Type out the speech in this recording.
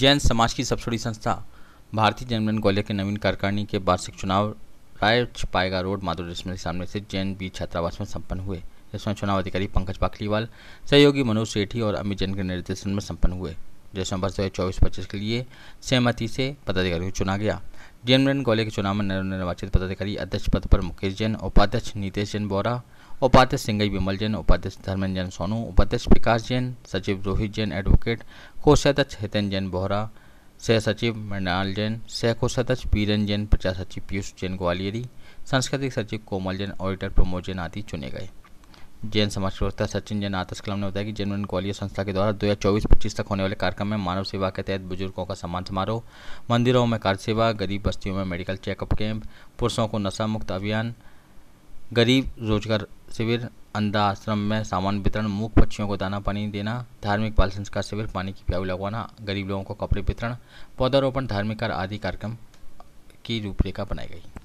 जैन समाज की सबसे बड़ी संस्था भारतीय जनमन ग्वालियर के नवीन करकानी के वार्षिक चुनाव राय छिपाएगा रोड माधुर के सामने से जैन बी छात्रावास में संपन्न हुए जिसमें चुनाव अधिकारी पंकज पाखलीवाल सहयोगी मनोज सेठी और अमित जैन के निर्देशन में संपन्न हुए जिसमें वर्ष दो चौबीस पच्चीस के लिए सहमति से पदाधिकारी को चुना गया जैन ग्वालियर के चुनाव में नवनिर्वाचित पदाधिकारी अध्यक्ष पद पर मुकेश जैन उपाध्यक्ष नीतेश जैन बोरा उपाध्यक्ष सिंगई विमल जैन उपाध्यक्ष धर्मेंद्र जैन सोनू उपाध्यक्ष विकास जैन सचिव रोहित जैन एडवोकेट कोषाध्यक्ष हितेन जैन बोहरा सह सचिव मृणाल जैन सह कोषाध्यक्ष बीरन जैन प्रचार सचिव पीयूष जैन ग्वालियरी सांस्कृतिक सचिव कोमल जैन ऑडिटर प्रमोद जैन आदि चुने गए जैन समाज प्रवक्ता सचिन जैन आतस कलाम ने बताया कि जैन ग्वालियर संस्था के द्वारा चौबीस पच्चीस तक होने वाले कार्यक्रम में मानव सेवा के तहत बुजुर्गों का सम्मान समारोह मंदिरों में कार्य सेवा गरीब बस्तियों में मेडिकल चेकअप कैंप पुरुषों को नशा मुक्त अभियान गरीब रोजगार शिविर अंधा आश्रम में सामान वितरण मुख पक्षियों को दाना पानी देना धार्मिक बाल संस्कार शिविर पानी की प्याऊ लगवाना गरीब लोगों को कपड़े वितरण पौधारोपण धार्मिक कार्य आदि कार्यक्रम की रूपरेखा बनाई गई